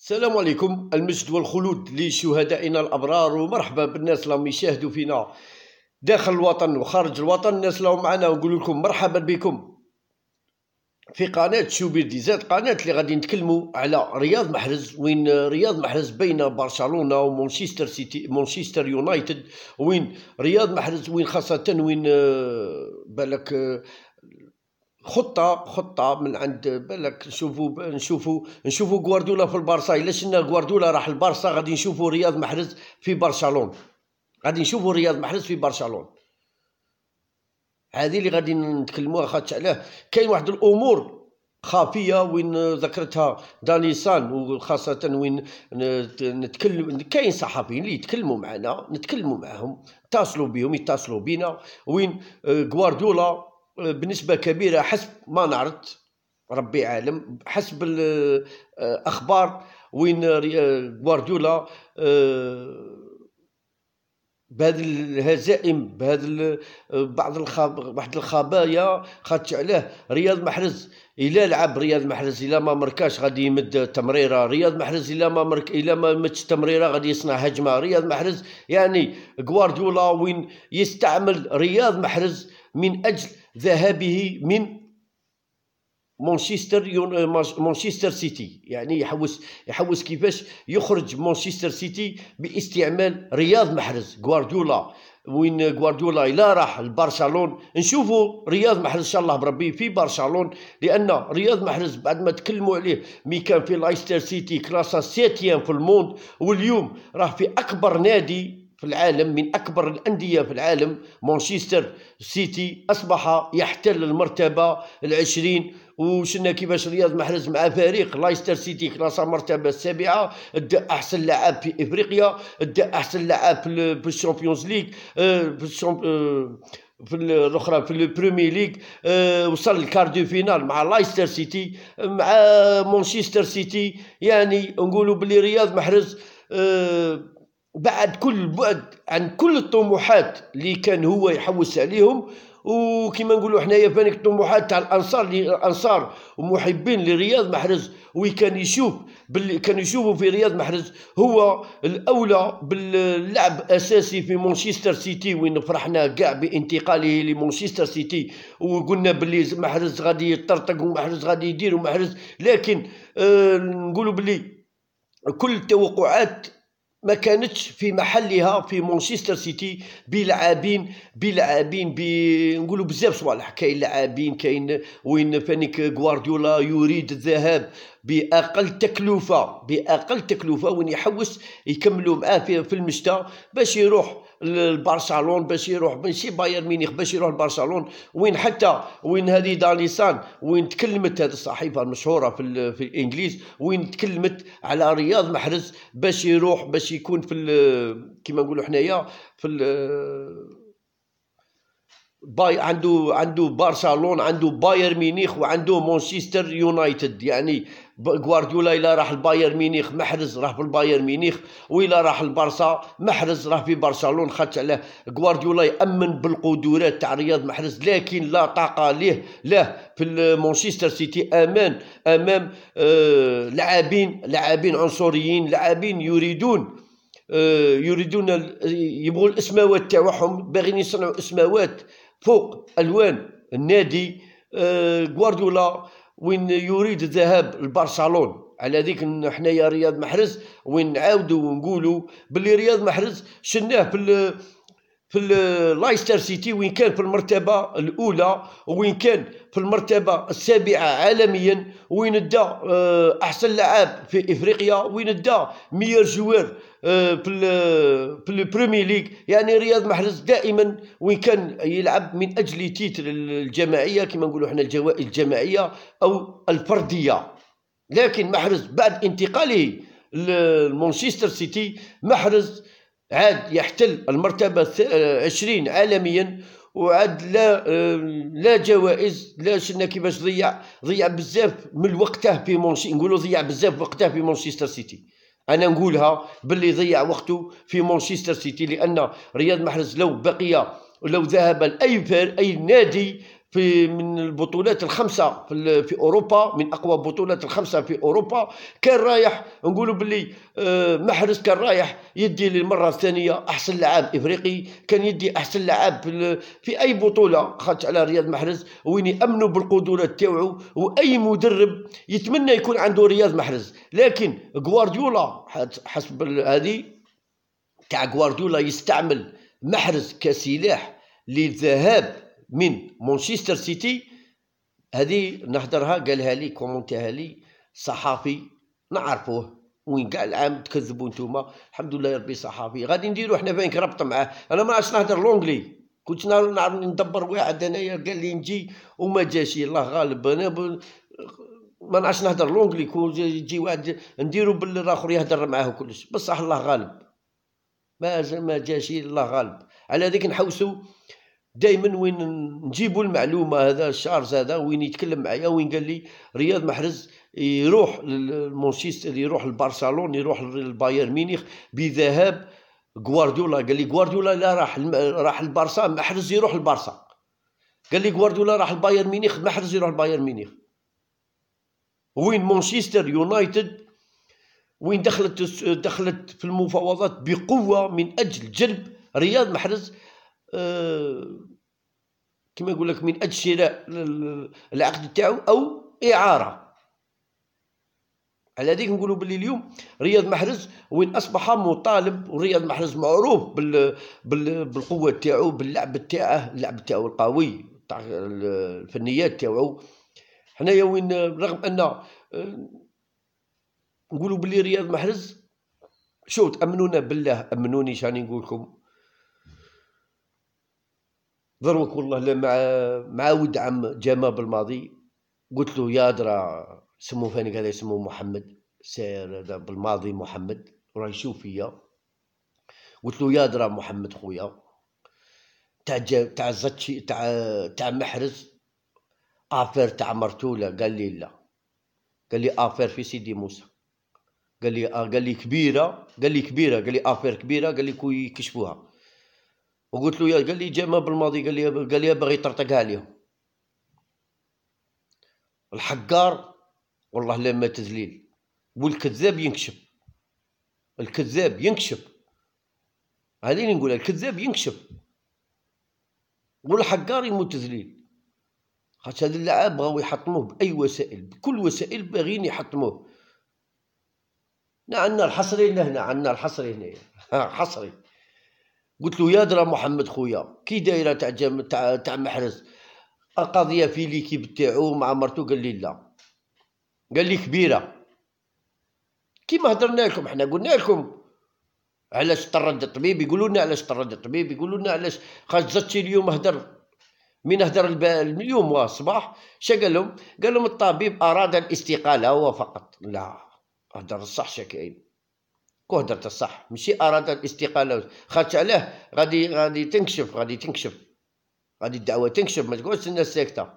السلام عليكم المجد والخلود لشهدائنا الابرار ومرحبا بالناس اللي راهم يشاهدوا فينا داخل الوطن وخارج الوطن الناس اللي معنا ونقول لكم مرحبا بكم في قناة شوبير ديزات قناة اللي غادي نتكلموا على رياض محرز وين رياض محرز بين برشلونة ومانشستر سيتي مانشستر يونايتد وين رياض محرز وين خاصة وين آه، بالك آه، خطه خطه من عند بالك نشوفوا نشوفوا نشوفوا غوارديولا في البارسا الا شفنا غوارديولا راح البارسا غادي نشوفوا رياض محرز في برشلونه غادي نشوفوا رياض محرز في برشلونه هذه اللي غادي نتكلموها خاطش علاه كاين واحد الامور خافيه وين ذكرتها دانيسان وخاصه وين نتكلم كاين صحفيين اللي يتكلموا معنا نتكلموا معاهم اتصلوا بهم يتصلوا بينا وين غوارديولا بنسبه كبيره حسب ما نعرف ربي عالم حسب الاخبار آه، وين آه، آه، غوارديولا بهذا الهزائم بهذا بعض واحد الخبايا خدش عليه رياض محرز الى لعب رياض محرز الى ما مركاش غادي يمد تمريره رياض محرز الى ما مرك الى ما مدش تمريره غادي يصنع هجمه رياض محرز يعني غوارديولا وين يستعمل رياض محرز من أجل ذهابه من مانشستر آه، مانشستر سيتي يعني يحوس يحوس كيفاش يخرج مانشستر سيتي باستعمال رياض محرز غوارديولا وين غوارديولا الى راح لبرشلون نشوفوا رياض محرز ان شاء الله بربي في برشلون لان رياض محرز بعد ما تكلموا عليه مي كان في لايستر سيتي كلاسا سيتيام في الموند واليوم راه في اكبر نادي في العالم من أكبر الأندية في العالم مانشستر سيتي أصبح يحتل المرتبة العشرين وشنا كيفاش رياض محرز مع فريق لايستر سيتي خلاص المرتبة السابعة ادى أحسن لاعب في إفريقيا ادى أحسن لاعب في الشامبيونز ليغ آه، في الشامبيون آه، في الاخرى في البريمي ليغ آه، وصل الكار فينال مع لايستر سيتي مع مانشستر سيتي يعني نقولوا بلي رياض محرز أه بعد كل بعد عن كل الطموحات اللي كان هو يحوس عليهم وكما نقولوا حنايا فانك الطموحات تاع الانصار الانصار ومحبين لرياض محرز وكان يشوف باللي كان يشوفوا في رياض محرز هو الاولى باللعب اساسي في مانشستر سيتي وين فرحنا كاع بانتقاله لمانشستر سيتي وقلنا باللي محرز غادي يطرطق ومحرز غادي يدير ومحرز لكن آه نقولوا باللي كل التوقعات ما كانتش في محلها في مانشستر سيتي بلاعبين بلاعبين نقولوا بزاف صوالح كاين لاعبين كاين وين فانيك غوارديولا يريد الذهاب باقل تكلفه باقل تكلفه وين يحوس يكملوا معاه في المشتى باش يروح لبرشلون باش يروح ماشي بايرن ميونخ باش يروح لبرشلون وين حتى وين هذه دانيسان وين تكلمت هذه الصحيفه المشهوره في في الانجليز وين تكلمت على رياض محرز باش يروح باش يكون في كما نقولوا حنايا في باي عنده عنده برشلون عنده بايرن ميونخ وعنده مانشستر يونايتد يعني غوارديولا الا راح البايرن ميونخ محرز راه في البايرن ميونخ والا راح البارسا محرز راه في برشلونه خدت على غوارديولا يامن بالقدرات تاع رياض محرز لكن لا طاقه ليه له في مانشستر سيتي امان امام آه لاعبين لاعبين عنصريين لاعبين يريدون آه يريدون يبغوا الاسماوات تاعهم باغيين يصنعوا اسماوات فوق الوان النادي آه غوارديولا وين يريد الذهاب لبرشلون على ذيك حنايا رياض محرز وين نعاودوا ونقولوا باللي رياض محرز شناه في في لايستر سيتي وين كان في المرتبه الاولى وين كان في المرتبه السابعه عالميا وين ادى آه، احسن لاعب في افريقيا وين ادى ميير جوار آه، في في البريمير ليغ يعني رياض محرز دائما وين كان يلعب من اجل تيتر الجماعيه كما نقولوا احنا الجوائز الجماعيه او الفرديه لكن محرز بعد انتقاله لمانشستر سيتي محرز عاد يحتل المرتبة آه، عشرين عالميا وعاد لا آه، لا جوائز لا شنا كيفاش ضيع ضيع بزاف من وقته في مونشي نقولوا ضيع بزاف وقته في مانشستر سيتي انا نقولها باللي ضيع وقته في مانشستر سيتي لان رياض محرز لو بقي لو ذهب لاي اي نادي في من البطولات الخمسه في, في اوروبا من اقوى بطولات الخمسه في اوروبا كان رايح نقولوا باللي آه، محرز كان رايح يدي للمره الثانيه احسن لعاب افريقي كان يدي احسن لعاب في اي بطوله خاطش على رياض محرز وين يامنوا بالقدرات تاوعه واي مدرب يتمنى يكون عنده رياض محرز لكن غوارديولا حسب هذه تاع غوارديولا يستعمل محرز كسلاح للذهاب من مانشستر سيتي هذه نهدرها قالها لي كومونتيها لي صحافي نعرفوه وين كاع العام تكذبوا نتوما الحمد لله يربي صحافي غادي نديرو حنا بانك ربط معاه انا ما عرفتش نهضر لونجلي كنت نعرف ندبر واحد انايا قال لي نجي وما جاش الله غالب انا ب... ما نعرفش نهضر لونجلي كون يجي واحد نديرو باللي الاخر يهضر معاه كلش بصح الله غالب ما ما جاش الله غالب على ذيك نحوسو دائما وين نجيبوا المعلومه هذا الشارز هذا وين يتكلم معايا وين قال لي رياض محرز يروح للمانشستر يروح لبرشلونه يروح للبايرن ميونخ بذهاب غوارديولا قال لي غوارديولا لا راح راح البارسا محرز يروح البارسا قال لي غوارديولا راح البايرن ميونخ محرز يروح البايرن ميونخ وين مانشستر يونايتد وين دخلت دخلت في المفاوضات بقوه من اجل جلب رياض محرز آه، كما يقول لك من اجل شراء العقد تاعو او اعاره على هذيك نقولوا باللي اليوم رياض محرز وين اصبح مطالب ورياض محرز معروف بال بال بالقوه تاعو باللعب تاعه اللعب تاعو القوي تاع الفنيات تاعو حنايا وين رغم ان آه، نقولوا باللي رياض محرز شو تامنونا بالله امنوني شاني نقول لكم ضروك والله مع مع ود عم جاما بالماضي قلت له يا درا سمو فين قال سمو محمد سير بالماضي محمد راه يشوف فيا قلت له يا درا محمد خويا تاع تاع زتشي تاع تاع محرز افير تاع مرتوله قال لي لا قال لي افير في سيدي موسى قال لي آه، قال لي كبيره قال لي كبيره قال لي افير كبيره قال لي كيكشفوها وقلت له يا قال لي جاي ما بالماضي قال لي قال لي باغي يطرطقها عليهم الحقار والله لما تذليل والكذاب ينكشف الكذاب ينكشف هذه اللي نقولها الكذاب ينكشف والحقار يموت تذليل خاطش هذا اللعاب بغاو يحطموه باي وسائل بكل وسائل باغيين يحطموه نعنا الحصري لهنا عندنا الحصري هنايا حصري قلت له يا درا محمد خويا كي دايره تاع تاع تاع محرز القضيه في ليكيب تاعو مع مرتو قال لي لا قال لي كبيره كيما هضرنا لكم حنا قلنا لكم علاش طرد الطبيب يقولوا لنا علاش طرد الطبيب يقولوا لنا علاش خاطر زتشي اليوم هدر من هدر اليوم الصباح شا قال لهم قال لهم الطبيب اراد الاستقاله هو فقط لا هدر الصح شكاين كاين كهدرت الصح ماشي اراد الاستقاله خاطش علاه غادي غادي تنكشف غادي تنكشف غادي الدعوه تنكشف ما تقعدش الناس ساكته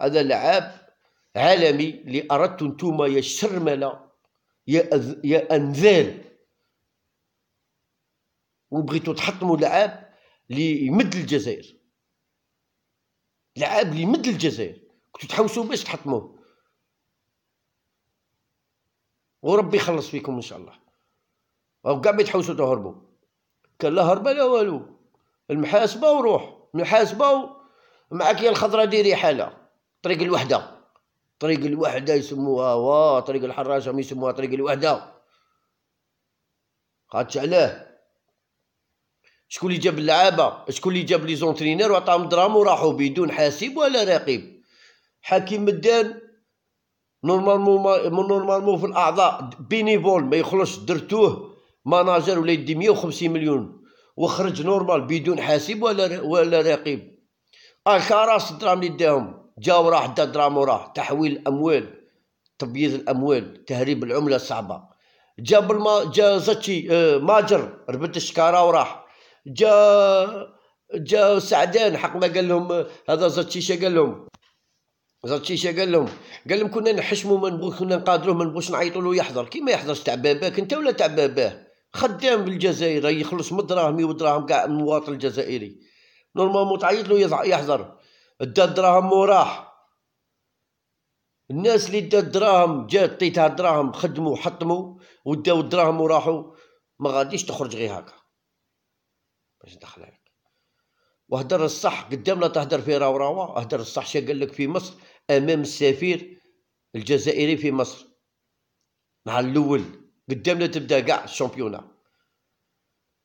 هذا لعاب عالمي اللي اردتم نتوما يا الشرمله يا أذ... يا انذال وبغيتو تحطموا لعاب اللي يمد الجزائر لعاب اللي يمد الجزائر كنتو تحوسوا باش تحطموه وربي يخلص فيكم ان شاء الله راهو كاع ما يتحوسوا تهربوا كان لا هربه لا والو المحاسبه وروح محاسبه معاك يا الخضره ديري حاله طريق الوحده طريق الوحده يسموها وا طريق الحراشه يسموها طريق الوحده خاطش علاه شكون اللي جاب اللعابه شكون اللي جاب لي زونترينير وعطاهم دراهم وراحوا بدون حاسب ولا رقيب حكيم مدان نورمالمون نورمالمون في الاعضاء بينيفول ما يخلصش درتوه ماناجر ولا يدي 150 مليون وخرج نورمال بدون حاسب ولا ولا رقيب الكراس الدراهم اللي داهم جا وراح دا دراهم وراح تحويل الاموال تبييض الاموال تهريب العمله الصعبه جاب الما جا زتشي آه، ماجر ربط الشكاره وراح جا جا سعدان حق ما قال لهم آه، هذا زتشيشة قال لهم زتشيشة قال لهم قال لهم كنا نحشموا ما نبغوش كنا نقادروه ما نبغوش نعيطوا له يحضر كيما يحضرش تاع باباك انت ولا تاع باباه خدام بالجزائر يخلص من دراهمي ودراهم كاع المواطن الجزائري نورمالمون تعيط له يحضر دا دراهم وراح الناس اللي دا دراهم جات عطيتها دراهم خدموا حطموا وداو الدراهم وراحوا ما غاديش تخرج غير هكا باش ندخل عليك وهدر الصح قدام لا تهدر في راو راوا هدر الصح شا قال لك في مصر امام السفير الجزائري في مصر مع الاول قدامنا تبدا كاع الشامبيونا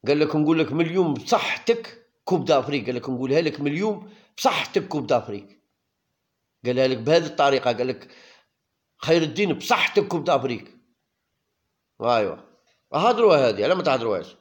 قال لك نقول لك مليون بصحتك كوب دافريك قال لك نقولها لك مليون بصحتك كوب دافريك قالها لك بهذه الطريقه قال لك خير الدين بصحتك كوب دافريك ايوا هضروا هذه على ما تهضروهاش